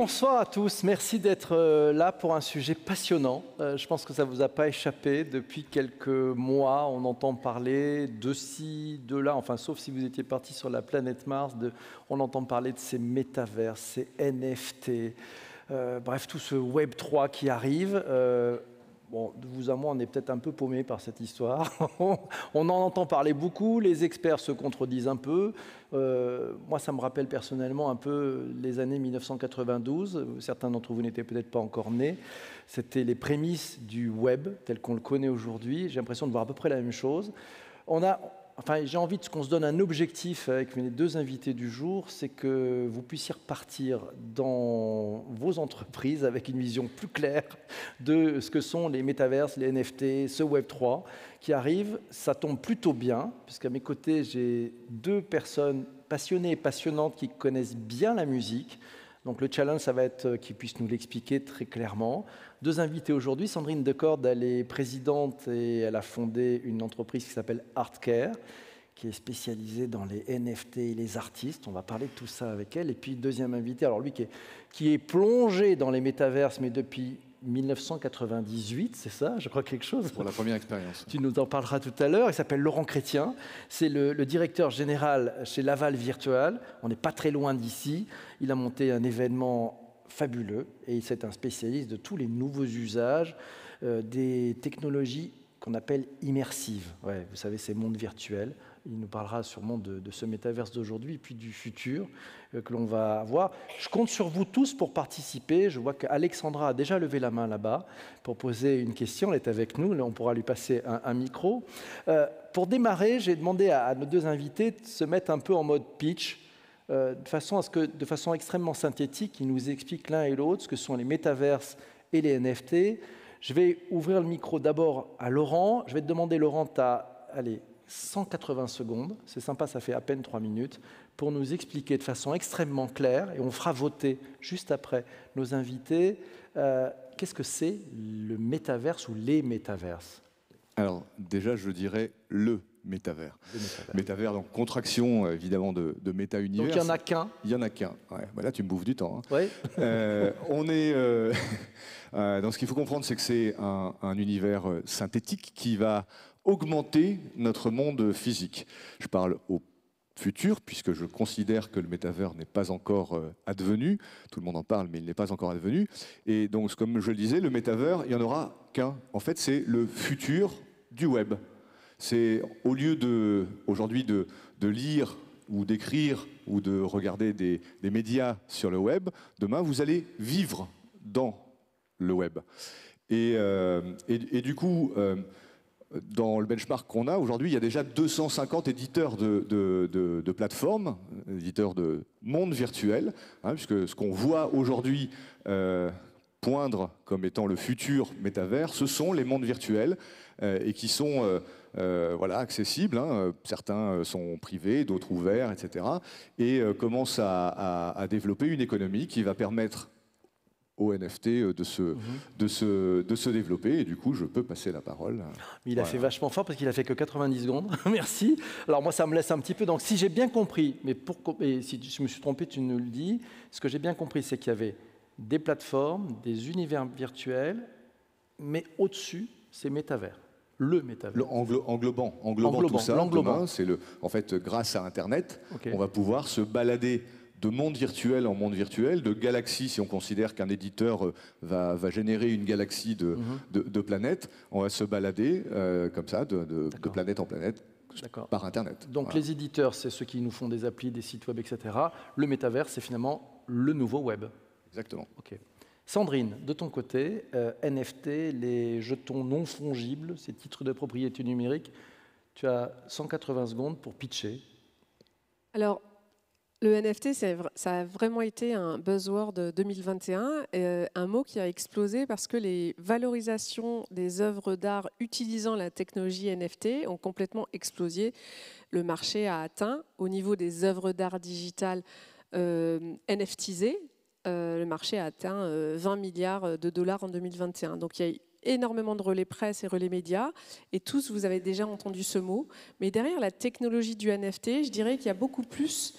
bonsoir à tous. Merci d'être euh, là pour un sujet passionnant. Euh, je pense que ça ne vous a pas échappé. Depuis quelques mois, on entend parler de ci, de là. Enfin, sauf si vous étiez parti sur la planète Mars, on entend parler de ces métavers, ces NFT. Euh, bref, tout ce Web 3 qui arrive. Bon, de vous à moi, on est peut-être un peu paumé par cette histoire. on en entend parler beaucoup, les experts se contredisent un peu. Euh, moi, ça me rappelle personnellement un peu les années 1992. Certains d'entre vous n'étaient peut-être pas encore nés. C'était les prémices du web tel qu'on le connaît aujourd'hui. J'ai l'impression de voir à peu près la même chose. On a, enfin, j'ai envie ce qu'on se donne un objectif avec mes deux invités du jour, c'est que vous puissiez repartir dans vos entreprises avec une vision plus claire de ce que sont les métaverses, les NFT, ce Web 3 qui arrive. Ça tombe plutôt bien, puisqu'à mes côtés, j'ai deux personnes passionnées et passionnantes qui connaissent bien la musique, donc le challenge, ça va être euh, qu'ils puisse nous l'expliquer très clairement. Deux invités aujourd'hui, Sandrine Decorde, elle est présidente et elle a fondé une entreprise qui s'appelle Artcare, qui est spécialisée dans les NFT et les artistes. On va parler de tout ça avec elle. Et puis deuxième invité, alors lui qui est, qui est plongé dans les métaverses, mais depuis 1998, c'est ça, je crois quelque chose. Pour la première expérience. Tu nous en parleras tout à l'heure. Il s'appelle Laurent Chrétien. C'est le, directeur général chez Laval Virtual. On n'est pas très loin d'ici. Il a monté un événement fabuleux et c'est un spécialiste de tous les nouveaux usages euh, des technologies qu'on appelle immersives. vous savez, ces mondes virtuels il nous parlera sûrement de, ce métaverse d'aujourd'hui et puis du futur euh, que l'on va avoir. Je compte sur vous tous pour participer. Je vois qu'Alexandra a déjà levé la main là-bas pour poser une question. Elle est avec nous. on pourra lui passer un, micro. Euh, pour démarrer, j'ai demandé à, nos deux invités de se mettre un peu en mode pitch. Euh, de façon à ce que, de façon extrêmement synthétique, ils nous expliquent l'un et l'autre ce que sont les métaverses et les NFT. Je vais ouvrir le micro d'abord à Laurent. Je vais te demander, Laurent, tu as allez, 180 secondes, c'est sympa, ça fait à peine 3 minutes, pour nous expliquer de façon extrêmement claire, et on fera voter juste après nos invités, euh, qu'est-ce que c'est le métaverse ou les métaverses Alors déjà, je dirais le métavers. métavers. donc contraction évidemment de, méta-univers. Donc il n'y en a qu'un Il n'y en a qu'un. Voilà, bah tu me bouffes du temps. Hein. Euh, on est. Euh, donc ce qu'il faut comprendre, c'est que c'est un, univers synthétique qui va augmenter notre monde physique. Je parle au futur, puisque je considère que le métavers n'est pas encore euh, advenu. Tout le monde en parle, mais il n'est pas encore advenu. Et donc, comme je le disais, le métavers, il n'y en aura qu'un. En fait, c'est le futur du web. C'est au lieu de, aujourd'hui de, lire ou d'écrire ou de regarder des, médias sur le web, demain, vous allez vivre dans le web. Et, euh, du coup, euh, dans le benchmark qu'on a, aujourd'hui, il y a déjà 250 éditeurs de, plateformes, éditeurs de mondes virtuels, hein, puisque ce qu'on voit aujourd'hui euh, poindre comme étant le futur métavers, ce sont les mondes virtuels euh, et qui sont euh, voilà, accessibles. Hein. Certains sont privés, d'autres ouverts, etc. Et commencent à, développer une économie qui va permettre au NFT euh, de se, mhm. de, se, de se développer. Et du coup, je peux passer la parole. Il a fait vachement fort parce qu'il a fait que 90 secondes. Merci. Alors moi, ça me laisse un petit peu. Donc si j'ai bien compris, mais pour, si je me suis trompé, tu nous le dis, ce que j'ai bien compris, c'est qu'il y avait des plateformes, des univers virtuels, mais au-dessus, c'est métavers le métavers. Le englobant, englobant, tout ça. c'est le. En fait, grâce à Internet, on va pouvoir se balader de monde virtuel en monde virtuel, de galaxie, si on considère qu'un éditeur euh, va, générer une galaxie mhm. de, planètes, on va se balader euh, comme ça, de, planète en planète, par Internet. Donc les éditeurs, c'est ceux qui nous font des applis, des sites web, etc. Le métavers, c'est finalement le nouveau web. Exactement. Ok. Sandrine, de ton côté, euh, NFT, les jetons non fongibles, ces titres de propriété numérique, tu as 180 secondes pour pitcher. Alors, le NFT, ça a vraiment été un buzzword 2021, euh, un mot qui a explosé parce que les valorisations des œuvres d'art utilisant la technologie NFT ont complètement explosé. Le marché a atteint, au niveau des œuvres d'art digitales euh, NFTisées, euh, le marché a atteint 20 euh, milliards de dollars en 2021. Donc il y a énormément de relais presse et relais médias, et tous vous avez déjà entendu ce mot. Mais derrière la technologie du NFT, je dirais qu'il y a beaucoup plus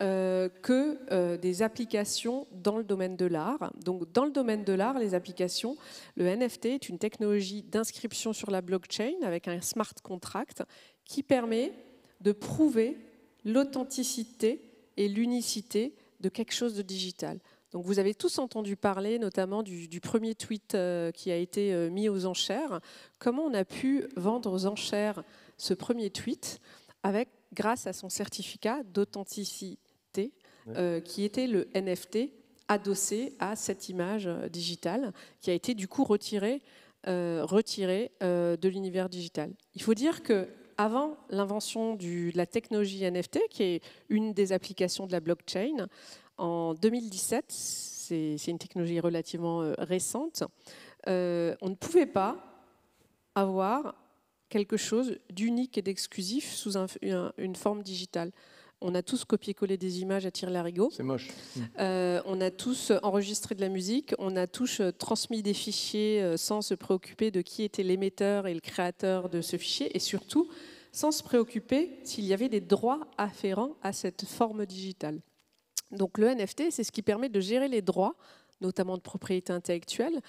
euh, que euh, des applications dans le domaine de l'art. Donc dans le domaine de l'art, les applications, le NFT est une technologie d'inscription sur la blockchain avec un smart contract qui permet de prouver l'authenticité et l'unicité de quelque chose de digital. Donc vous avez tous entendu parler notamment du, premier tweet euh, qui a été mis aux enchères. Comment on a pu vendre aux enchères ce premier tweet avec grâce à son certificat d'authenticité, euh, qui était le NFT adossé à cette image euh, digitale, qui a été du coup retirée retiré euh, de l'univers digital. Il faut dire que avant l'invention de la technologie NFT, qui est une des applications de la blockchain, en 2017, c'est une technologie relativement récente, on ne pouvait pas avoir quelque chose d'unique et d'exclusif sous une forme digitale. On a tous copié-collé des images à tire-larigot. C'est moche. Euh, on a tous enregistré de la musique. On a tous euh, transmis des fichiers euh, sans se préoccuper de qui était l'émetteur et le créateur de ce fichier. Et surtout, sans se préoccuper s'il y avait des droits afférents à cette forme digitale. Donc le NFT, c'est ce qui permet de gérer les droits, notamment de propriété intellectuelle,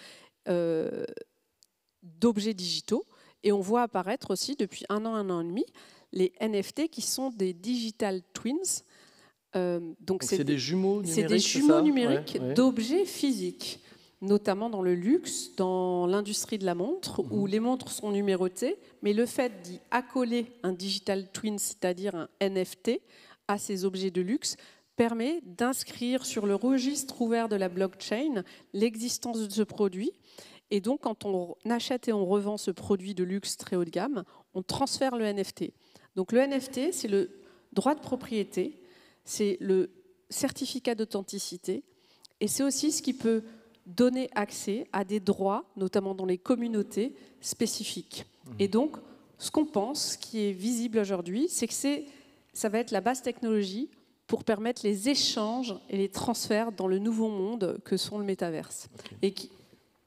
d'objets digitaux et on voit apparaître aussi depuis un an, un an et demi, les NFT qui sont des digital twins. Euh, donc c'est des, jumeaux numériques. C'est des jumeaux numériques d'objets physiques, notamment dans le luxe, dans l'industrie de la montre, où mhm. les montres sont numérotées, mais le fait d'y accoler un digital twin, c'est-à-dire un NFT, à ces objets de luxe, permet d'inscrire sur le registre ouvert de la blockchain l'existence de ce produit et donc, quand on achète et on revend ce produit de luxe très haut de gamme, on transfère le NFT. Donc, le NFT, c'est le droit de propriété, c'est le certificat d'authenticité, et c'est aussi ce qui peut donner accès à des droits, notamment dans les communautés spécifiques. Mmh. Et donc, ce qu'on pense, ce qui est visible aujourd'hui, c'est que ça va être la base technologie pour permettre les échanges et les transferts dans le nouveau monde que sont le métaverse. Et qui,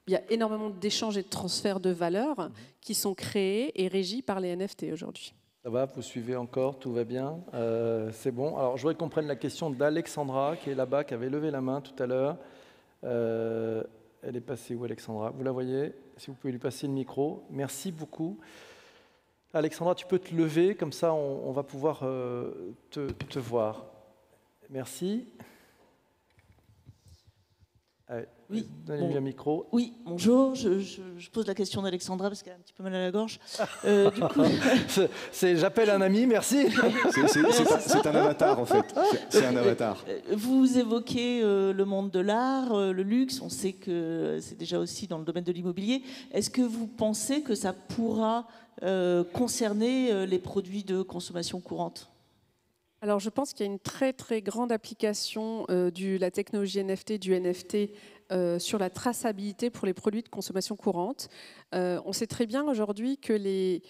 il y a énormément d'échanges et de transferts de valeurs qui sont créés et régis par les NFT aujourd'hui. Ça va, vous suivez encore, tout va bien, euh, c'est bon. Alors je voudrais qu'on prenne la question d'Alexandra qui est là-bas, qui avait levé la main tout à l'heure. Euh, elle est passée où Alexandra Vous la voyez Si vous pouvez lui passer le micro. Merci beaucoup. Alexandra, tu peux te lever, comme ça on, va pouvoir euh, te, te, voir. Merci. Allez. Oui. Oui, bonjour. Je, pose la question d'Alexandra parce qu'elle a un petit peu mal à la gorge. Euh, coup... c'est, j'appelle un ami, merci. C'est, un avatar en fait. Euh, vous évoquez euh, le monde de l'art, le luxe. On sait que c'est déjà aussi dans le domaine de l'immobilier. Est-ce que vous pensez que ça pourra concerner les produits de consommation courante alors, je pense qu'il y a une très très grande application de la technologie NFT, du NFT euh, sur la traçabilité pour les produits de consommation courante. Euh, on sait très bien aujourd'hui que les,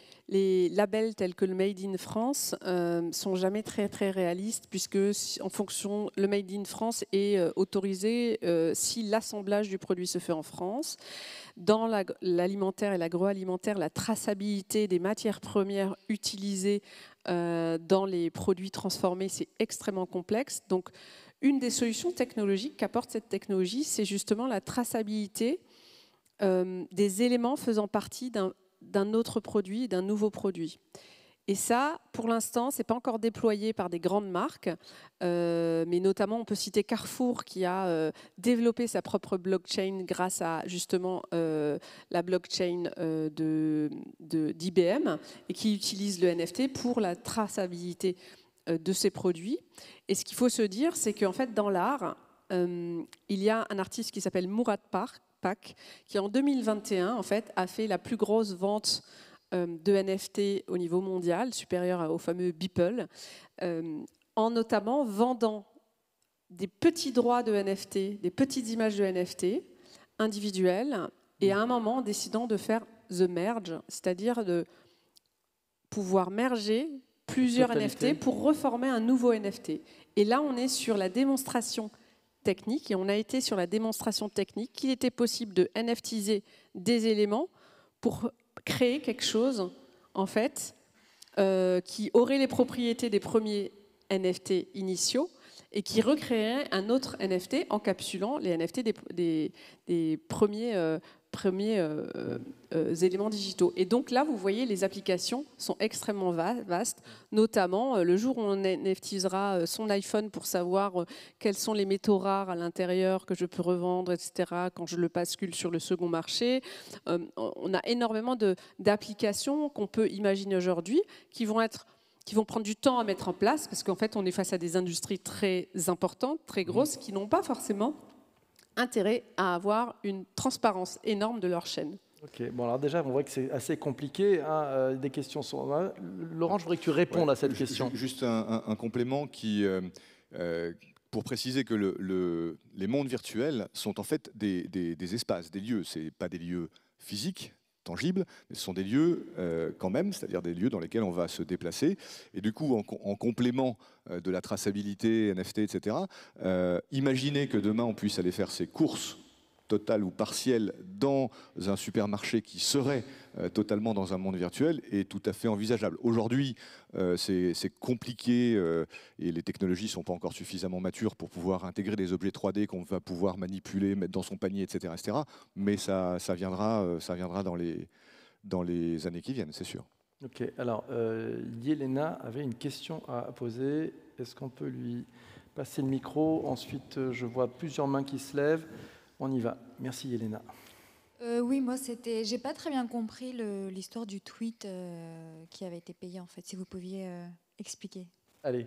labels tels que le Made in France euh, sont jamais très très réalistes puisque en fonction le Made in France est autorisé si l'assemblage du produit se fait en France. Dans l'alimentaire et l'agroalimentaire, la traçabilité des matières premières utilisées dans les produits transformés, c'est extrêmement complexe. Donc une des solutions technologiques qu'apporte cette technologie, c'est justement la traçabilité euh, des éléments faisant partie d'un autre produit, d'un nouveau produit. Et ça, pour l'instant, ce n'est pas encore déployé par des grandes marques, euh, mais notamment on peut citer Carrefour qui a euh, développé sa propre blockchain grâce à justement la blockchain d'IBM de, et qui utilise le NFT pour la traçabilité euh, de ces produits. Et ce qu'il faut se dire, c'est qu'en fait, dans l'art, euh, il y a un artiste qui s'appelle Murat Pak, qui en 2021 en fait, a fait la plus grosse vente euh, de NFT au niveau mondial, supérieure au fameux Beeple, en notamment vendant des petits droits de NFT, des petites images de NFT individuelles, et à un moment décidant de faire the merge, c'est-à-dire de pouvoir merger plusieurs NFT pour reformer un nouveau NFT. Et là, on est sur la démonstration technique et on a été sur la démonstration technique qu'il était possible de NFTiser des éléments pour créer quelque chose en fait euh, qui aurait les propriétés des premiers NFT initiaux et qui recréerait un autre NFT encapsulant les NFT des, premiers euh, premiers euh, euh, éléments digitaux. Et donc là, vous voyez, les applications sont extrêmement vastes, notamment euh, le jour où on NFTisera son iPhone pour savoir quels sont les métaux rares à l'intérieur que je peux revendre, etc., quand je le bascule sur le second marché. on a énormément d'applications qu'on peut imaginer aujourd'hui qui vont être qui vont prendre du temps à mettre en place, parce qu'en fait, on est face à des industries très importantes, très mmh. grosses, qui n'ont pas forcément intérêt à avoir une transparence énorme de leur chaîne. Ok, bon alors déjà, on voit que c'est assez compliqué, hein, euh, des questions sont... Hein. Laurent, je voudrais que tu répondes à cette question. Juste un, complément qui... Euh, euh, pour préciser que le, les mondes virtuels sont en fait des, espaces, des lieux. Ce pas des lieux physiques, mais ce sont des lieux euh, quand même, c'est-à-dire des lieux dans lesquels on va se déplacer. Et du coup, en, complément euh, de la traçabilité, NFT, etc., euh, imaginez que demain on puisse aller faire ses courses total ou partiel dans un supermarché qui serait euh, totalement dans un monde virtuel est tout à fait envisageable. Aujourd'hui, euh, c'est compliqué euh, et les technologies ne sont pas encore suffisamment matures pour pouvoir intégrer des objets 3D qu'on va pouvoir manipuler, mettre dans son panier, etc. etc. mais ça, viendra, ça viendra dans, les, dans les années qui viennent, c'est sûr. Ok, alors Yelena avait une question à poser. Est-ce qu'on peut lui passer le micro Ensuite, je vois plusieurs mains qui se lèvent. On y va. Merci Elena. Euh, oui, moi c'était, j'ai pas très bien compris l'histoire du tweet euh, qui avait été payé en fait. Si vous pouviez euh, expliquer. Allez.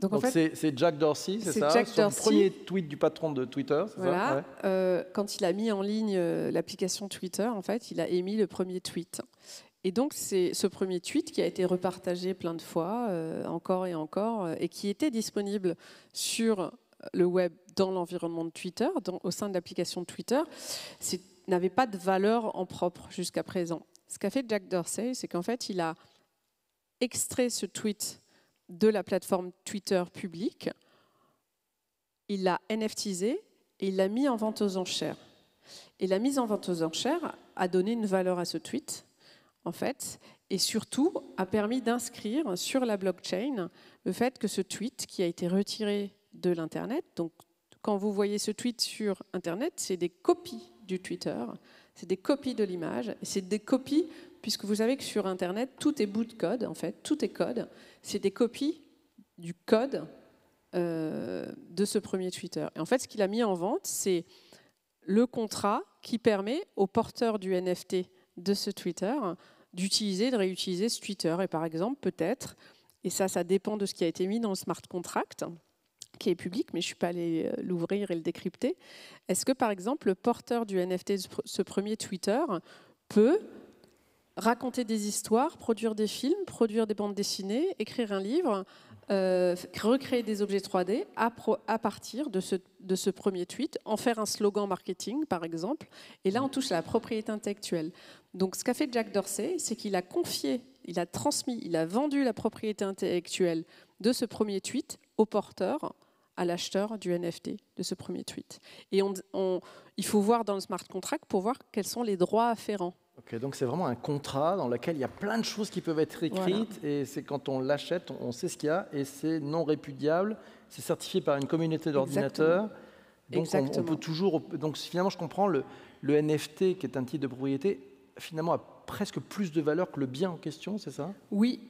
donc, c'est Jack Dorsey, c'est ça Jack Son premier tweet du patron de Twitter, c'est voilà. ça Quand il a mis en ligne l'application Twitter, en fait, il a émis le premier tweet. Et donc c'est ce premier tweet qui a été repartagé plein de fois, encore et encore, et qui était disponible sur le web dans l'environnement de Twitter, au sein de l'application Twitter, n'avait pas de valeur en propre jusqu'à présent. Ce qu'a fait Jack Dorsey, c'est qu'en fait, il a extrait ce tweet de la plateforme Twitter publique, il l'a NFTisé et il l'a mis en vente aux enchères. Et la mise en vente aux enchères a donné une valeur à ce tweet, en fait, et surtout a permis d'inscrire sur la blockchain le fait que ce tweet qui a été retiré de l'Internet. Donc, quand vous voyez ce tweet sur Internet, c'est des copies du Twitter, c'est des copies de l'image, c'est des copies, puisque vous savez que sur Internet, tout est bout de code, en fait, tout est code, c'est des copies du code euh, de ce premier Twitter. Et en fait, ce qu'il a mis en vente, c'est le contrat qui permet aux porteurs du NFT de ce Twitter d'utiliser, de réutiliser ce Twitter. Et par exemple, peut-être, et ça, ça dépend de ce qui a été mis dans le smart contract, qui est public, mais je ne suis pas allée euh, l'ouvrir et le décrypter. Est-ce que, par exemple, le porteur du NFT, ce premier Twitter, peut raconter des histoires, produire des films, produire des bandes dessinées, écrire un livre, euh, recréer des objets 3D à, à partir de ce, de ce, premier tweet, en faire un slogan marketing, par exemple. Et là, on touche à la propriété intellectuelle. Donc, ce qu'a fait Jack Dorsey, c'est qu'il a confié, il a transmis, il a vendu la propriété intellectuelle de ce premier tweet au porteur à l'acheteur du NFT de ce premier tweet. Et on, il faut voir dans le smart contract pour voir quels sont les droits afférents. Ok, donc c'est vraiment un contrat dans lequel il y a plein de choses qui peuvent être écrites et c'est quand on l'achète, on sait ce qu'il y a et c'est non répudiable, c'est certifié par une communauté d'ordinateurs. Donc toujours. Donc finalement, je comprends le, le NFT qui est un titre de propriété finalement a presque plus de valeur que le bien en question, c'est ça Oui,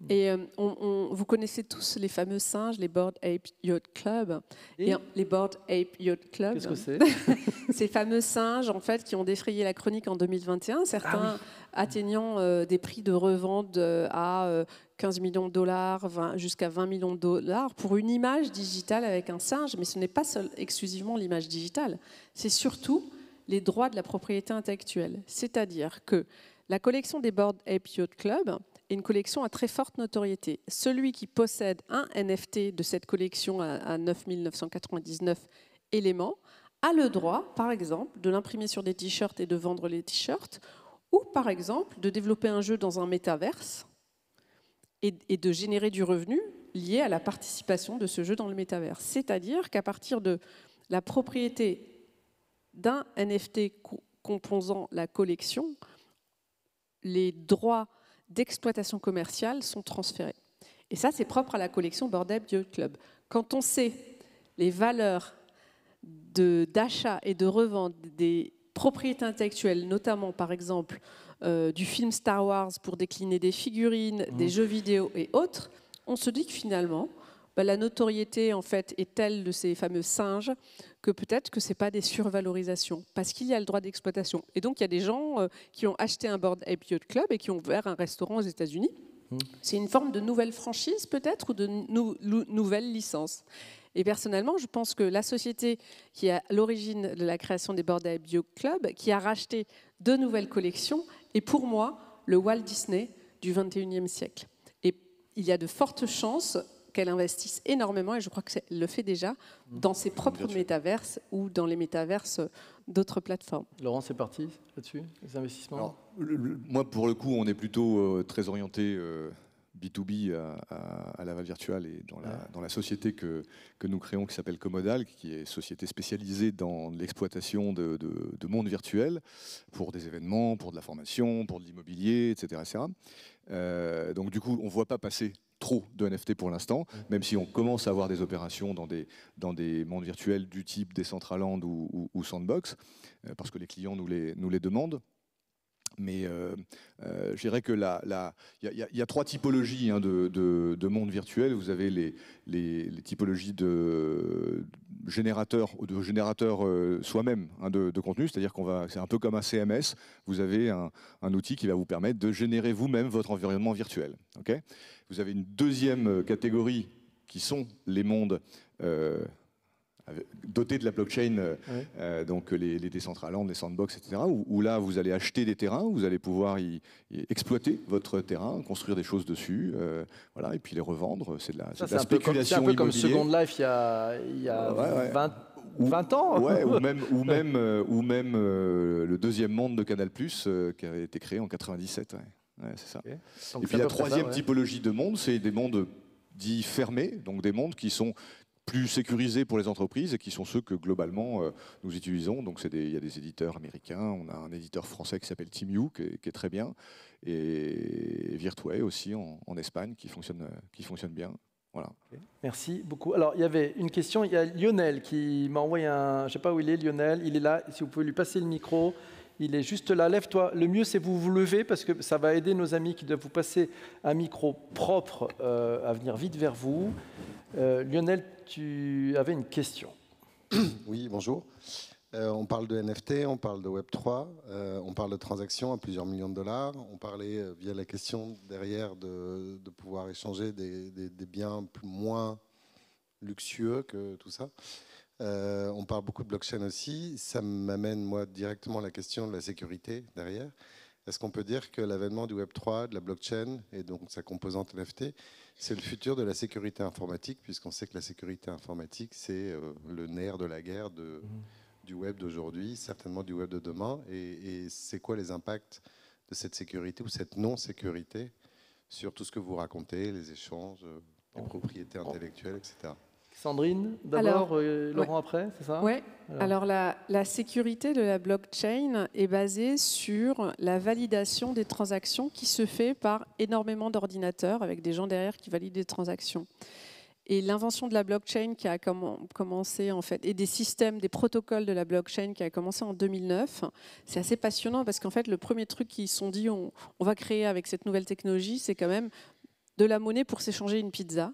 Mm. Et euh, on, vous connaissez tous les fameux singes, les Board Ape Yacht Club. Et, les Board Ape Yacht Club. Qu'est-ce que c'est Ces fameux singes, en fait, qui ont défrayé la chronique en 2021, certains ah atteignant euh, des prix de revente à 15 euh, millions de dollars, jusqu'à 20 millions de dollars pour une image digitale avec un singe. Mais ce n'est pas exclusivement l'image digitale. C'est surtout les droits de la propriété intellectuelle. C'est-à-dire que la collection des Board Ape Yacht Club une collection à très forte notoriété. Celui qui possède un NFT de cette collection à 9999 éléments a le droit, par exemple, de l'imprimer sur des t-shirts et de vendre les t-shirts, ou par exemple de développer un jeu dans un métaverse et, de générer du revenu lié à la participation de ce jeu dans le métaverse. C'est-à-dire qu'à partir de la propriété d'un NFT composant la collection, les droits d'exploitation commerciale sont transférées. Et ça, c'est propre à la collection Bordel du Club. Quand on sait les valeurs d'achat et de revente des propriétés intellectuelles, notamment par exemple euh, du film Star Wars pour décliner des figurines, mmh. des jeux vidéo et autres, on se dit que finalement, bah, la notoriété en fait est telle de ces fameux singes que peut-être que ce n'est pas des survalorisations, parce qu'il y a le droit d'exploitation. Et donc, il y a des gens euh, qui ont acheté un board Ape Yacht Club et qui ont ouvert un restaurant aux États-Unis. Hmm. C'est une forme de nouvelle franchise, peut-être, ou de nouvelle licence. Et personnellement, je pense que la société qui est à l'origine de la création des Board bio Club, qui a racheté deux nouvelles collections, est pour moi le Walt Disney du 21e siècle. Et il y a de fortes chances qu'elle investisse énormément, et je crois qu'elle le fait déjà, mmh. dans ses propres métaverses ou dans les métaverses euh, d'autres plateformes. Laurent, c'est parti là-dessus, les investissements Moi, pour le coup, on est plutôt euh, très orienté B2B euh, à, à, à virtuelle et dans la, société que, que, nous créons qui s'appelle Comodal, qui est société spécialisée dans l'exploitation de, mondes virtuels, monde virtuel pour des événements, pour de la formation, pour de l'immobilier, etc. etc. donc du coup, on ne voit pas passer trop de NFT pour l'instant, mm. même si on commence à avoir des opérations dans des, dans des mondes virtuels du type des ou, ou, ou Sandbox, euh, parce que les clients nous les, nous les demandent. Mais euh, euh, je dirais que la, il y, a trois typologies hein, de, monde virtuel. Vous avez les, typologies de générateurs, de générateurs euh, soi-même hein, de, contenu, c'est-à-dire qu'on va, c'est un peu comme un CMS. Vous avez un, outil qui va vous permettre de générer vous-même votre environnement virtuel. vous avez une deuxième catégorie qui sont les mondes doté de la blockchain, euh, euh, donc les, les les Sandbox, etc., où, là, vous allez acheter des terrains, vous allez pouvoir y, exploiter votre terrain, construire des choses dessus, euh, voilà, et puis les revendre. C'est de la, spéculation C'est un peu comme Second Life il y a, 20 ans ou même, ou même, ou même le deuxième monde de Canal+, qui avait été créé en 97. c'est ça. Et puis la troisième typologie de monde, c'est des mondes dits fermés, donc des mondes qui sont plus sécurisés pour les entreprises et qui sont ceux que globalement euh, nous utilisons. Donc il y a des éditeurs américains, on a un éditeur français qui s'appelle TeamU qui, est, qui est très bien, et Virtue aussi en, Espagne qui fonctionne, euh, qui fonctionne bien. Voilà. Merci beaucoup. Alors, il y avait une question. Il y a Lionel qui m'a envoyé un. Je ne sais pas où il est, Lionel. Il est là. Si vous pouvez lui passer le micro il est juste là, lève-toi. Le mieux, c'est vous vous levez parce que ça va aider nos amis qui doivent vous passer un micro propre euh, à venir vite vers vous. Euh, Lionel, tu avais une question. Oui, bonjour. Euh, on parle de NFT, on parle de Web3, on parle de transactions à plusieurs millions de dollars. On parlait via la question derrière de, pouvoir échanger des, biens moins luxueux que tout ça. Euh, on parle beaucoup de blockchain aussi. Ça m'amène, moi, directement à la question de la sécurité derrière. Est-ce qu'on peut dire que l'avènement du Web3, de la blockchain et donc sa composante NFT, c'est le futur de la sécurité informatique, puisqu'on sait que la sécurité informatique, c'est euh, le nerf de la guerre mmh. du web d'aujourd'hui, certainement du web de demain. Et, et c'est quoi les impacts de cette sécurité ou cette non-sécurité sur tout ce que vous racontez, les échanges, euh, les propriétés intellectuelles, etc. Sandrine, d'abord, euh, Laurent après, c'est ça Oui. Alors, la, sécurité de la blockchain est basée sur la validation des transactions qui se fait par énormément d'ordinateurs avec des gens derrière qui valident des transactions. Et l'invention de la blockchain qui a commencé en fait, et des systèmes, des protocoles de la blockchain qui a commencé en 2009, c'est assez passionnant parce qu'en fait, le premier truc qu'ils se sont dit, on va créer avec cette nouvelle technologie, c'est quand même de la monnaie pour s'échanger une pizza.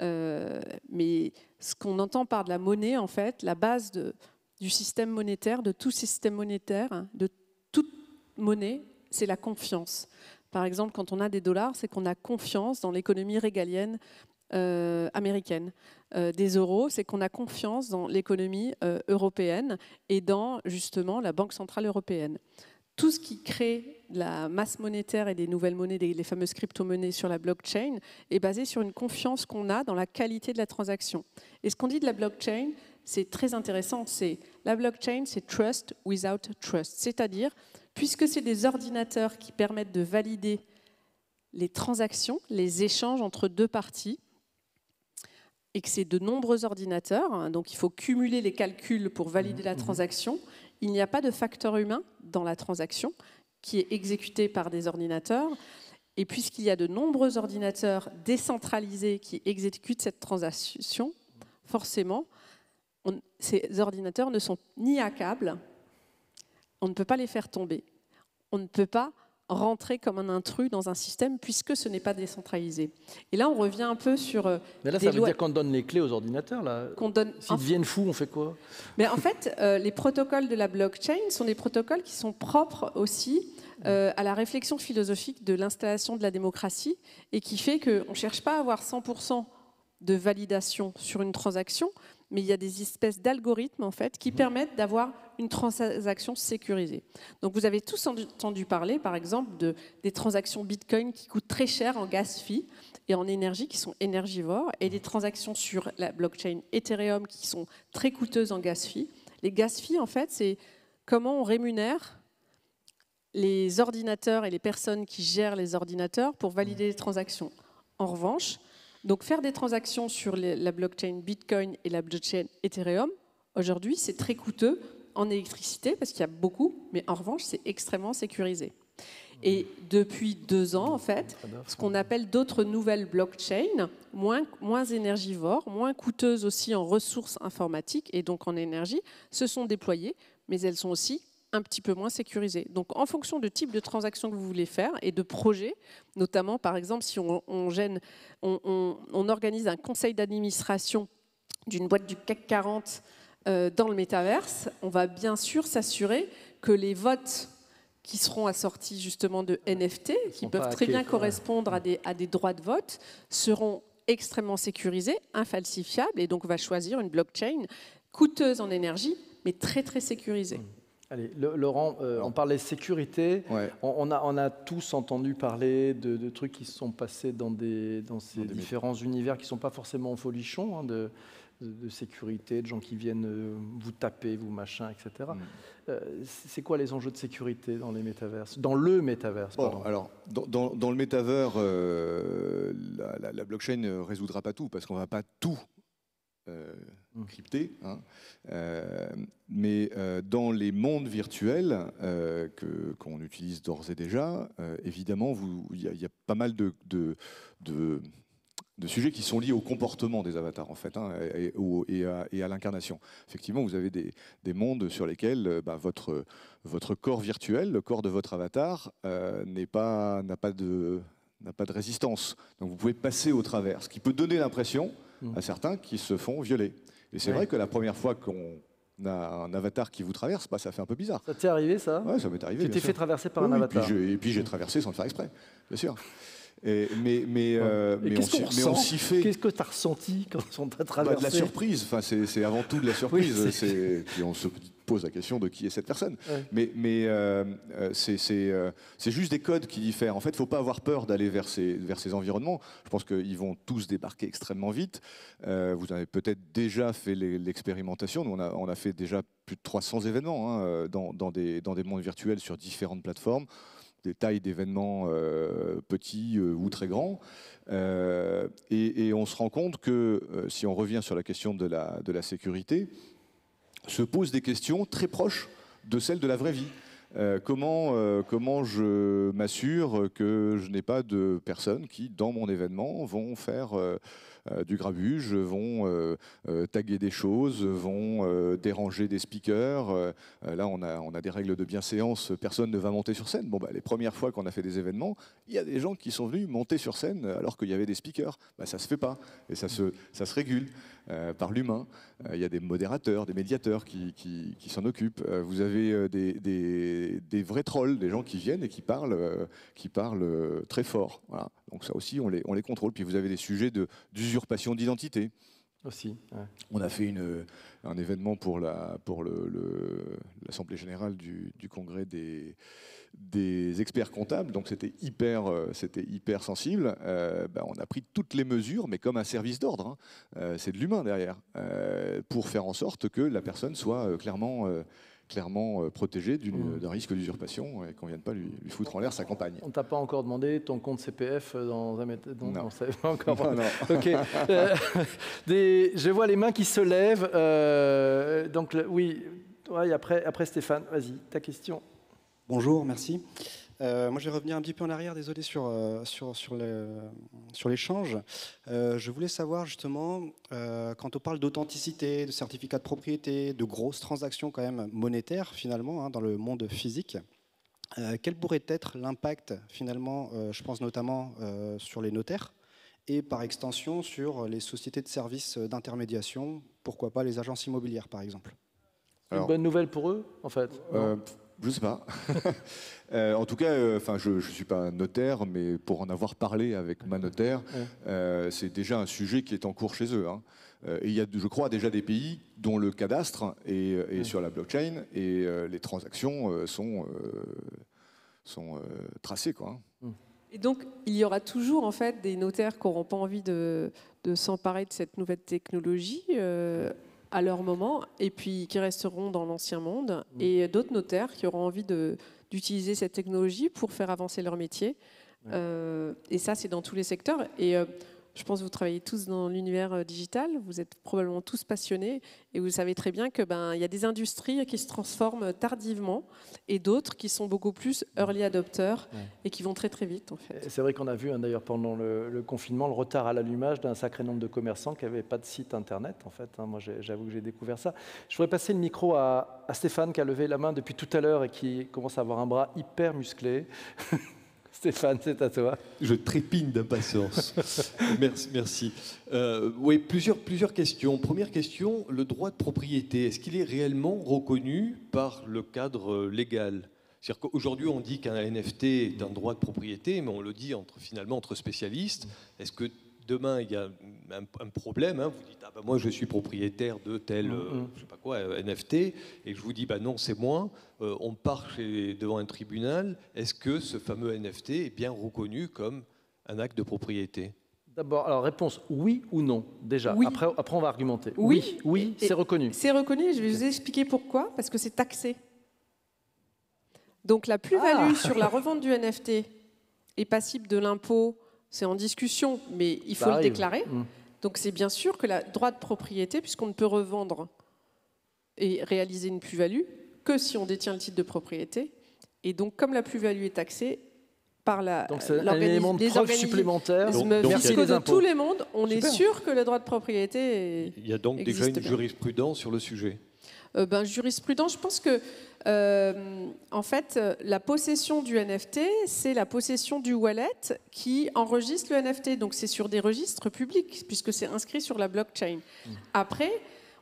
Euh, mais ce qu'on entend par de la monnaie, en fait, la base de, du système monétaire, de tout système monétaire, de toute monnaie, c'est la confiance. Par exemple, quand on a des dollars, c'est qu'on a confiance dans l'économie régalienne euh, américaine. Euh, des euros, c'est qu'on a confiance dans l'économie européenne et dans justement la Banque centrale européenne. Tout ce qui crée la masse monétaire et des nouvelles monnaies, les fameuses crypto-monnaies sur la blockchain, est basée sur une confiance qu'on a dans la qualité de la transaction. Et ce qu'on dit de la blockchain, c'est très intéressant, c'est la blockchain, c'est trust without trust. C'est-à-dire, puisque c'est des ordinateurs qui permettent de valider les transactions, les échanges entre deux parties, et que c'est de nombreux ordinateurs, hein, donc il faut cumuler les calculs pour valider la mmh, mmh. transaction, il n'y a pas de facteur humain dans la transaction, qui est exécuté par des ordinateurs. Et puisqu'il y a de nombreux ordinateurs décentralisés qui exécutent cette transaction, forcément, ces ordinateurs ne sont ni à câble, on ne peut pas les faire tomber, on ne peut pas rentrer comme un intrus dans un système puisque ce n'est pas décentralisé. Et là, on revient un peu sur. Euh, Mais là, ça veut dire qu'on donne les clés aux ordinateurs, là. S'ils deviennent fous, on fait quoi Mais en fait, euh, les protocoles de la blockchain sont des protocoles qui sont propres aussi euh, à la réflexion philosophique de l'installation de la démocratie et qui fait qu'on ne cherche pas à avoir 100% de validation sur une transaction, mais il y a des espèces d'algorithmes en fait qui mhm. permettent d'avoir une transaction sécurisée. Donc vous avez tous entendu parler par exemple de, des transactions Bitcoin qui coûtent très cher en gas fee et en énergie qui sont énergivores et des mhm. transactions sur la blockchain Ethereum qui sont très coûteuses en gas fee. Les gaz fees en fait c'est comment on rémunère les ordinateurs et les personnes qui gèrent les ordinateurs pour valider les mmh. transactions. En revanche, donc faire des transactions sur la blockchain Bitcoin et la blockchain Ethereum, aujourd'hui, c'est très coûteux en électricité parce qu'il y a beaucoup, mais en revanche, c'est extrêmement sécurisé. Et mmh. depuis deux ans, en fait, ce qu'on appelle d'autres nouvelles blockchains, moins énergivores, moins coûteuses aussi en ressources informatiques et donc en énergie, se sont déployées, mais elles sont aussi un petit peu moins sécurisé. Donc en fonction du type de transaction que vous voulez faire et de projet, notamment par exemple si on, gêne, on, organise un conseil d'administration d'une boîte du CAC 40 euh, dans le métaverse, on va bien sûr s'assurer que les votes qui seront assortis justement de NFT, qui peuvent très bien correspondre à des, droits de vote, seront extrêmement sécurisés, infalsifiables, et donc on va choisir une blockchain coûteuse en énergie, mais très très sécurisée. Mmh. Allez, Laurent, euh, on parlait sécurité. On, a, tous entendu parler de, trucs qui se sont passés dans, ces différents univers qui ne sont pas forcément folichons, hein, de, sécurité, de gens qui viennent euh, vous taper, vous machin, etc. Hmm. Euh, c'est quoi les enjeux de sécurité dans les métaverses Dans le métaverse, Alors, dans, le métaverse, la, la, blockchain ne résoudra pas tout, parce qu'on ne va pas tout Mmh. Crypté, hein. euh, mais euh, dans les mondes virtuels euh, qu'on utilise d'ores et déjà, évidemment, il y, a pas mal de, de, de, sujets qui sont liés au comportement des avatars, en fait, hein, et, et, à, l'incarnation. Effectivement, vous avez des, des mondes sur lesquels bah, votre, votre corps virtuel, le corps de votre avatar, n'est pas n'a pas de n'a pas de résistance. Donc vous pouvez passer au travers, ce qui peut donner l'impression Mmh. à certains qui se font violer. Et c'est vrai que la première fois qu'on a un avatar qui vous traverse, bah, ça fait un peu bizarre. Ça t'est arrivé ça Oui, ça m'est arrivé. Tu t'es fait traverser par un avatar. Et puis j'ai traversé sans le faire exprès, bien sûr. Euh, mais on, s'y fait. Qu'est-ce que tu as ressenti quand on t'a traversé De la surprise, enfin, c'est avant tout de la surprise. on se pose la question de qui est cette personne. Mais, euh, euh, c'est juste des codes qui diffèrent. En fait, il ne faut pas avoir peur d'aller vers ces, vers ces environnements. Je pense qu'ils vont tous débarquer extrêmement vite. vous avez peut-être déjà fait l'expérimentation. Nous, on a, fait déjà plus de 300 événements hein, dans des mondes virtuels sur différentes plateformes des tailles d'événements euh, petits euh, ou très grands. Euh, et, on se rend compte que, si on revient sur la question de la, de la sécurité, se posent des questions très proches de celles de la vraie vie. comment, comment je m'assure que je n'ai pas de personnes qui, dans mon événement, vont faire euh, du grabuge vont euh, euh, taguer des choses, vont déranger des speakers. là, on a, on a des règles de bienséance, personne ne va monter sur scène. Bon, bah, les premières fois qu'on a fait des événements, il y a des gens qui sont venus monter sur scène alors qu'il y avait des speakers. Bah, ça se fait pas et ça se, ça se régule. Euh, par l'humain. Euh, il y a des modérateurs, des médiateurs qui, s'en occupent. Euh, vous avez des, vrais trolls, des gens qui viennent et qui parlent, qui parlent très fort. Donc ça aussi, on les, contrôle. Puis vous avez des sujets d'usurpation d'identité. Aussi. On a fait un événement pour l'Assemblée la, pour le, générale du Congrès des des experts comptables, donc c'était hyper, euh, hyper sensible. Euh, bah, on a pris toutes les mesures, mais comme un service d'ordre, hein. euh, c'est de l'humain derrière, pour faire en sorte que la personne soit clairement, clairement protégée mmh. d'un risque d'usurpation et qu'on ne vienne pas lui, lui, foutre en l'air sa campagne. On t'a pas encore demandé ton compte CPF dans un non. je vois les mains qui se lèvent. donc oui, après, après Stéphane, vas-y, ta question. Bonjour, merci. Euh, moi, je vais revenir un petit peu en arrière, désolé, sur, euh, sur, sur l'échange. Sur euh, je voulais savoir, justement, quand on parle d'authenticité, de certificat de propriété, de grosses transactions quand même monétaires, finalement, hein, dans le monde physique, quel pourrait être l'impact, finalement, je pense notamment sur les notaires et par extension sur les sociétés de services d'intermédiation, pourquoi pas les agences immobilières, par exemple une bonne nouvelle pour eux, en fait. Je sais pas. Euh, en tout cas, euh, enfin, je ne suis pas notaire, mais pour en avoir parlé avec ma notaire, euh, c'est déjà un sujet qui est en cours chez eux. Hein. et il y a, je crois, déjà des pays dont le cadastre est, sur la blockchain et les transactions sont, sont tracées. Quoi. Hein. Hmm. Et donc, il y aura toujours en fait des notaires qui n'auront pas envie de, de s'emparer de cette nouvelle technologie à leur moment et puis qui resteront dans l'ancien monde mm. et d'autres notaires qui auront envie d'utiliser cette technologie pour faire avancer leur métier. Euh, et ça, c'est dans tous les secteurs. Et euh, je pense que vous travaillez tous dans l'univers euh, digital, vous êtes probablement tous passionnés et vous savez très bien qu'il ben, y a des industries qui se transforment tardivement et d'autres qui sont beaucoup plus early adopteurs et qui vont très très vite. C'est vrai qu'on a vu hein, d'ailleurs pendant le, confinement le retard à l'allumage d'un sacré nombre de commerçants qui n'avaient pas de site internet. En fait, hein. Moi j'avoue que j'ai découvert ça. Je voudrais passer le micro à, à Stéphane qui a levé la main depuis tout à l'heure et qui commence à avoir un bras hyper musclé. Stéphane, c'est à toi. Je trépigne d'impatience. merci. Euh, oui, plusieurs, plusieurs questions. Première question, le droit de propriété, est-ce qu'il est réellement reconnu par le cadre légal cest qu'aujourd'hui, on dit qu'un NFT est un droit de propriété, mais on le dit entre, finalement entre spécialistes. Est-ce que demain il y a un, problème, hein. vous dites ah ben, moi je suis propriétaire de tel mm, euh, mm. sais pas quoi euh, NFT et je vous dis bah non c'est moi, euh, on part devant un tribunal, est-ce que ce fameux NFT est bien reconnu comme un acte de propriété D'abord, alors réponse oui ou non déjà. Après, après on va argumenter. Oui, oui, c'est reconnu. C'est reconnu. Je vais vous expliquer pourquoi parce que c'est taxé. Donc la plus-value ah. sur la revente du NFT est passible de l'impôt c'est en discussion, mais il faut le déclarer. Mm. Donc c'est bien sûr que la droit de propriété, puisqu'on ne peut revendre et réaliser une plus-value que si on détient le titre de propriété. Et donc comme la plus-value est taxée par la, donc c'est supplémentaires, élément de de tous les mondes, on est sûr que le droit de propriété. Il y a donc déjà une jurisprudence sur le sujet euh, ben, Je pense que, euh, en fait, euh, la possession du NFT, c'est la possession du wallet qui enregistre le NFT. Donc, c'est sur des registres publics, puisque c'est inscrit sur la blockchain. Mmh. Après,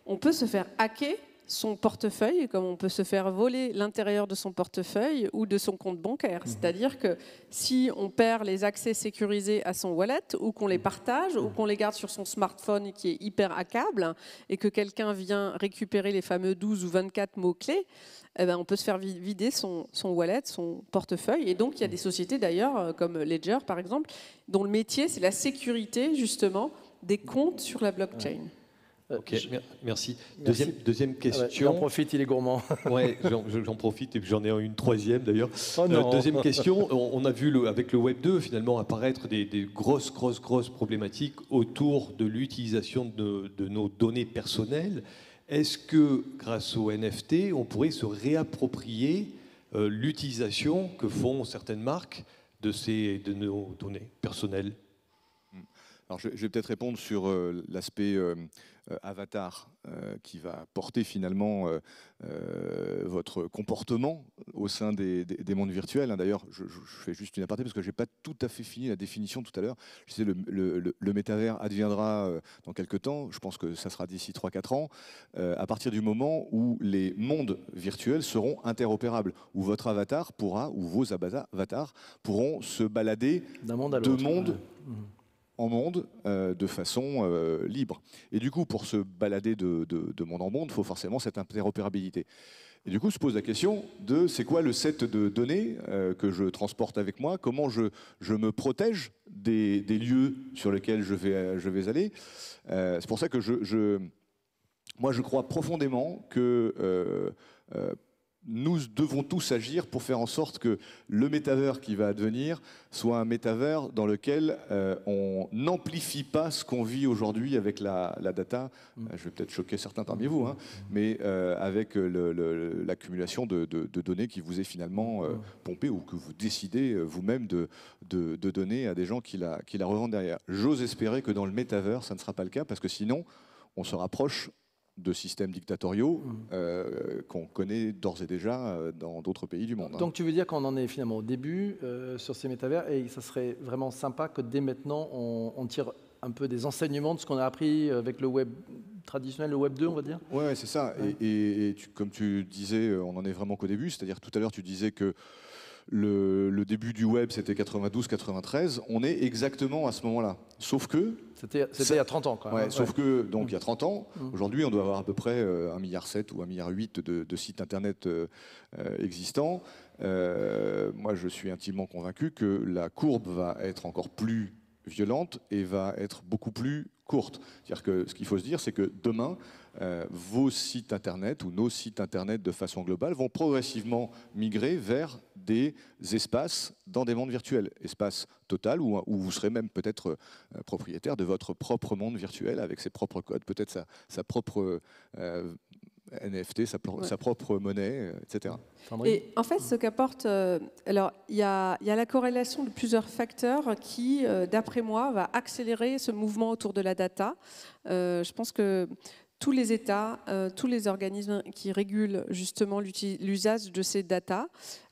on peut se faire hacker son portefeuille, comme on peut se faire voler l'intérieur de son portefeuille ou de son compte bancaire. Mhm. C'est-à-dire que si on perd les accès sécurisés à son wallet, ou qu'on les mhm. partage, ou qu'on les garde sur son smartphone qui est hyper hackable et que quelqu'un vient récupérer les fameux 12 ou 24 mots-clés, eh ben, on peut se faire vider son wallet, son portefeuille. Et donc, il y a des mhm. sociétés d'ailleurs, euh, comme Ledger par exemple, dont le métier, c'est la sécurité justement des comptes sur la blockchain. Euh, merci. Deuxième, deuxième ah question. j'en profite, il est gourmand. Oui, j'en profite et j'en ai une troisième d'ailleurs. Oh euh, deuxième question. On, a vu avec le Web 2 finalement apparaître des, grosses, grosses, grosses problématiques autour de l'utilisation de, nos données personnelles. Est-ce que grâce au NFT, on pourrait se réapproprier euh, l'utilisation que font certaines marques de, ces, de nos données personnelles hmm. alors, je, vais peut-être répondre sur l'aspect euh, avatar euh, qui va porter finalement euh, votre comportement au sein des, mondes virtuels. Hein. D'ailleurs, je, fais juste une aparté parce que je n'ai pas tout à fait fini la définition tout à l'heure. Je sais, le, métavers adviendra dans quelques temps, je pense que ça sera d'ici 3-4 ans, à partir du moment où les mondes virtuels seront interopérables, où votre avatar pourra, ou vos avatars pourront se balader d'un monde à l'autre. Mmh en monde euh, de façon euh, libre. Et du coup, pour se balader de, monde en monde, il faut forcément cette interopérabilité. Et du coup, se pose la question de c'est quoi le set de données euh, que je transporte avec moi Comment je, me protège des, lieux sur lesquels je vais, je vais aller C'est pour ça que je, je, moi, je crois profondément que nous devons tous agir pour faire en sorte que le métavers qui va advenir soit un métavers dans lequel euh, on n'amplifie pas ce qu'on vit aujourd'hui avec la, data. Euh, je vais peut-être choquer certains parmi vous, hein, mais euh, avec l'accumulation de, données qui vous est finalement pompée ou que vous décidez vous-même de, donner à des gens qui la, qui la revendent derrière. J'ose espérer que dans le métavers, ça ne sera pas le cas, parce que sinon, on se rapproche de systèmes dictatoriaux mm. euh, qu'on connaît d'ores et déjà euh, dans d'autres pays du monde. Hein. Donc tu veux dire qu'on en est finalement au début euh, sur ces métavers et ça serait vraiment sympa que dès maintenant on, tire un peu des enseignements de ce qu'on a appris avec le web traditionnel, le web 2 on va dire Oui c'est ça. Et, comme tu disais, on en est vraiment qu'au début, c'est-à-dire tout à l'heure tu disais que le, le début du web c'était 92-93, on est exactement à ce moment-là. Sauf que c'était il y a 30 ans, hein, Sauf que, donc, il y a 30 mm. ans, mm. aujourd'hui, on doit avoir à peu près 1,7 euh, milliard ou 1,8 milliard de, de sites Internet euh, euh, existants. moi, je suis intimement convaincu que la courbe va être encore plus violente et va être beaucoup plus courte. C'est-à-dire que ce qu'il faut se dire, c'est que demain, euh, vos sites internet ou nos sites internet de façon globale vont progressivement migrer vers des espaces dans des mondes virtuels, espace total où, vous serez même peut-être euh, propriétaire de votre propre monde virtuel avec ses propres codes, peut-être sa, propre euh, NFT, sa, sa, propre monnaie, euh, etc. Et en fait, ce qu'apporte. Euh, alors, il y, a, la corrélation de plusieurs facteurs qui, euh, d'après moi, va accélérer ce mouvement autour de la data. je pense que tous les États, tous les organismes qui régulent justement l'usage de ces data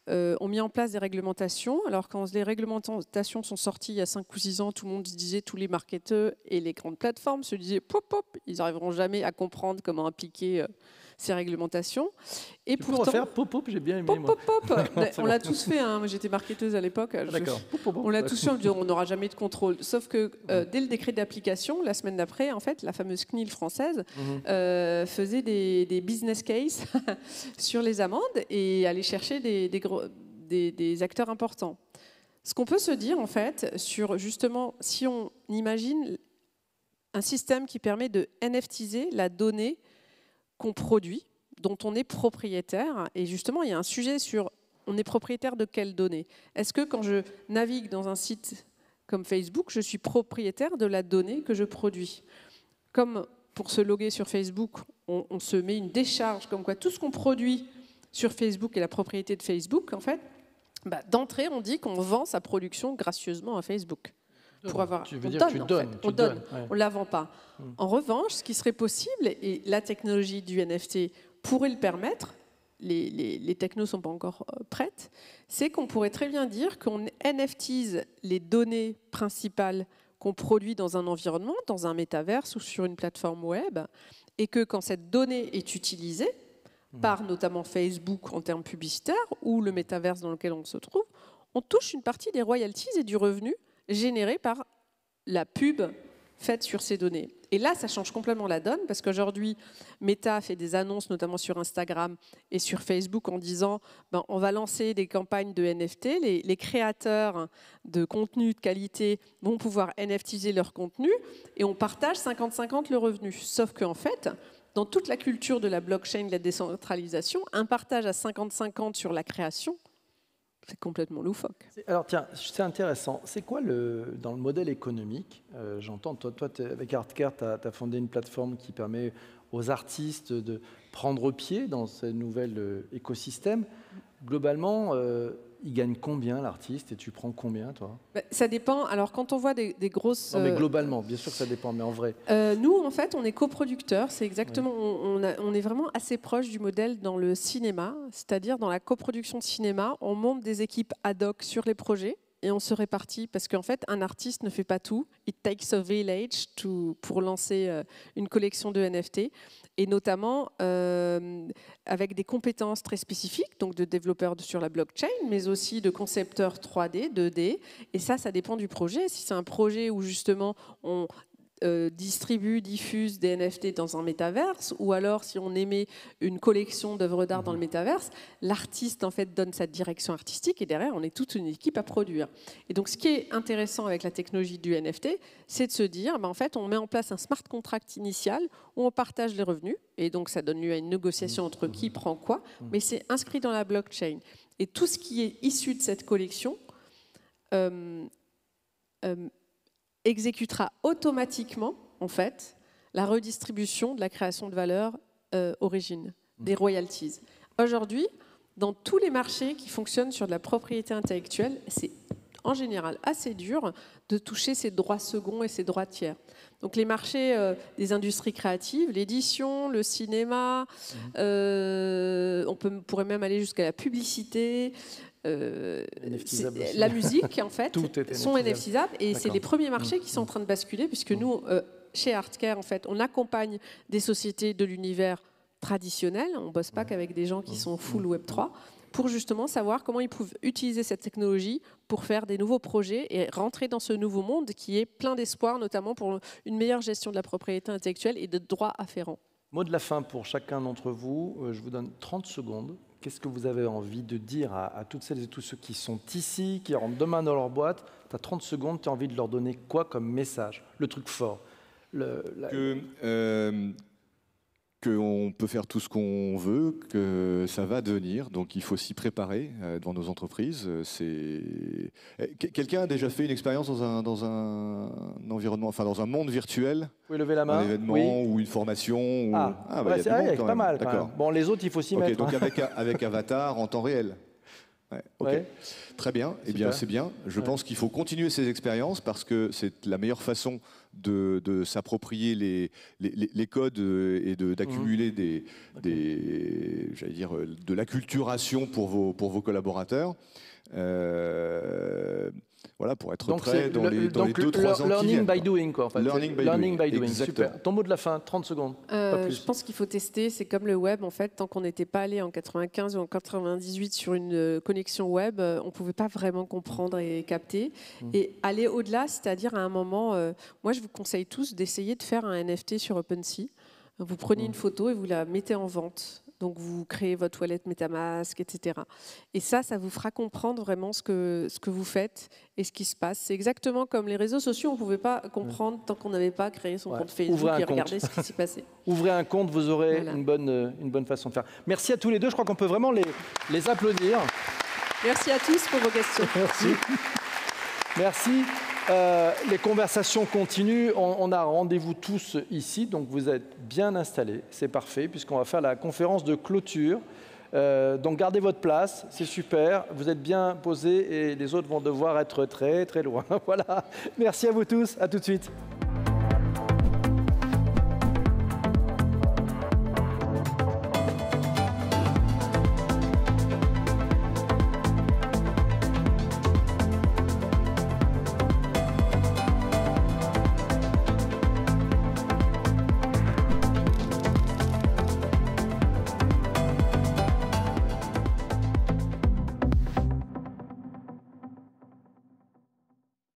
ont mis en place des réglementations. Alors quand les réglementations sont sorties il y a 5 ou 6 ans, tout le monde se disait, tous les marketeurs et les grandes plateformes se disaient, pop, pop, ils n'arriveront jamais à comprendre comment appliquer ces réglementations. Et pour faire pop pop, j'ai bien aimé. Pop on l'a tous fait. Hein. J'étais marketeuse à l'époque. On l'a tous fait. On n'aura jamais de contrôle. Sauf que euh, dès le décret d'application, la semaine d'après, en fait, la fameuse CNIL française mhm. euh, faisait des, business case sur les amendes et allait chercher des, des, gros, des acteurs importants. Ce qu'on peut se dire, en fait, sur justement, si on imagine un système qui permet de NFTiser la donnée qu'on produit, dont on est propriétaire. Et justement, il y a un sujet sur on est propriétaire de quelles données Est-ce que quand je navigue dans un site comme Facebook, je suis propriétaire de la donnée que je produis Comme pour se loguer sur Facebook, on, se met une décharge, comme quoi tout ce qu'on produit sur Facebook est la propriété de Facebook, en fait, bah, d'entrée, on dit qu'on vend sa production gracieusement à Facebook avoir. on donne, on donne, la vend pas. Hmm. En revanche, ce qui serait possible, et la technologie du NFT pourrait le permettre, les, les, les technos ne sont pas encore euh, prêtes, c'est qu'on pourrait très bien dire qu'on NFTise les données principales qu'on produit dans un environnement, dans un métaverse ou sur une plateforme web, et que quand cette donnée est utilisée hmm. par notamment Facebook en termes publicitaires ou le métaverse dans lequel on se trouve, on touche une partie des royalties et du revenu Généré par la pub faite sur ces données. Et là, ça change complètement la donne parce qu'aujourd'hui, Meta fait des annonces, notamment sur Instagram et sur Facebook, en disant ben, on va lancer des campagnes de NFT. Les, les, créateurs de contenu de qualité vont pouvoir NFTiser leur contenu et on partage 50-50 le revenu. Sauf qu'en fait, dans toute la culture de la blockchain, de la décentralisation, un partage à 50-50 sur la création, c'est complètement loufoque. Alors tiens, c'est intéressant. C'est quoi le, dans le modèle économique euh, J'entends, toi, toi avec Artcare, tu as, fondé une plateforme qui permet aux artistes de prendre pied dans ce nouvel euh, écosystème. Globalement, euh, il gagne combien l'artiste et tu prends combien toi bah, Ça dépend. Alors quand on voit des, grosses... Non mais euh, globalement, bien sûr que ça dépend, mais en vrai. Euh, nous en fait on est coproducteur, c'est exactement, on, est vraiment assez proche du modèle dans le cinéma, c'est-à-dire dans la coproduction de cinéma, on monte des équipes ad hoc sur les projets et on se répartit parce qu'en fait, un artiste ne fait pas tout. It takes a village to, pour lancer euh, une collection de NFT et notamment euh, avec des compétences très spécifiques, donc de développeurs sur la blockchain, mais aussi de concepteurs 3D, 2D. Et ça, ça dépend du projet. Si c'est un projet où justement on euh, distribue, diffuse des NFT dans un métaverse, ou alors si on émet une collection d'œuvres d'art dans le mhm. métaverse, l'artiste en fait donne sa direction artistique et derrière on est toute une équipe à produire. Et donc ce qui est intéressant avec la technologie du NFT, c'est de se dire, bah, en fait on met en place un smart contract initial où on partage les revenus et donc ça donne lieu à une négociation mhm. entre qui prend quoi, mhm. mais c'est inscrit dans la blockchain. Et tout ce qui est issu de cette collection euh, euh exécutera automatiquement, en fait, la redistribution de la création de valeur euh, origine, mm. des royalties. Aujourd'hui, dans tous les marchés qui fonctionnent sur de la propriété intellectuelle, c'est en général assez dur de toucher ces droits seconds et ces droits tiers. Donc les marchés euh, des industries créatives, l'édition, le cinéma, mm. euh, on peut, pourrait même aller jusqu'à la publicité, euh, la musique, en fait, sont NFTisables. Et c'est les premiers marchés mm. qui sont en train de basculer, puisque mm. nous, euh, chez Hardcare, en fait, on accompagne des sociétés de l'univers traditionnel. On ne bosse pas qu'avec des gens qui sont mm. full Web 3 pour justement savoir comment ils peuvent utiliser cette technologie pour faire des nouveaux projets et rentrer dans ce nouveau monde qui est plein d'espoir, notamment pour une meilleure gestion de la propriété intellectuelle et de droits afférents. Mot de la fin pour chacun d'entre vous. Euh, je vous donne 30 secondes Qu'est-ce que vous avez envie de dire à, toutes celles et tous ceux qui sont ici, qui rentrent demain dans leur boîte Tu as 30 secondes, tu as envie de leur donner quoi comme message Le truc fort euh, on peut faire tout ce qu'on veut, que ça va devenir. Donc il faut s'y préparer euh, devant nos entreprises. Euh, c'est... Eh, quelqu'un a déjà fait une expérience dans un, dans un environnement, enfin dans un monde virtuel Oui, levez la main. Un événement ou une formation ah. ah, bah, c'est pas mal. Bon, les autres, il faut s'y mettre. Donc hein. avec, avec Avatar en temps réel ok. Très bien. Eh bien, c'est bien. Je pense qu'il faut continuer ces expériences parce que c'est la meilleure façon de, s'approprier les, les, codes euh, et d'accumuler de, mmh. des, dire, euh, de l'acculturation pour vos, pour vos collaborateurs. Euh, voilà, pour être prêt dans, les, dans les, le, Learning by doing, quoi, en Learning by doing. Super. Ton mot de la fin, 30 secondes. pas euh, plus. Je pense qu'il faut tester. C'est comme le web, en fait. Tant qu'on n'était pas allé en 95 ou en 98 sur une euh, connexion web, euh, on ne pouvait pas vraiment comprendre et capter. Mmh. Et aller au-delà, c'est-à-dire à un moment, moi, je vous conseille tous d'essayer de faire un NFT sur OpenSea. Vous prenez mmh. une photo et vous la mettez en vente. Donc vous créez votre toilette MetaMask, etc. Et ça, ça vous fera comprendre vraiment ce que, ce que vous faites et ce qui se passe. C'est exactement comme les réseaux sociaux, on ne pouvait pas comprendre tant qu'on n'avait pas créé son compte Facebook et regarder ce qui s'est passé. Ouvrez un compte, vous aurez une, bonne, euh, une bonne façon de faire. Merci à tous les deux, je crois qu'on peut vraiment les, les applaudir. Merci à tous pour vos questions. Merci. Merci. Euh, les conversations continuent. On, a rendez-vous tous ici, donc vous êtes bien installés. C'est parfait, puisqu'on va faire la conférence de clôture. Euh, donc gardez votre place, c'est super. Vous êtes bien posés et les autres vont devoir être très très loin. voilà. Merci à vous tous. À tout de suite.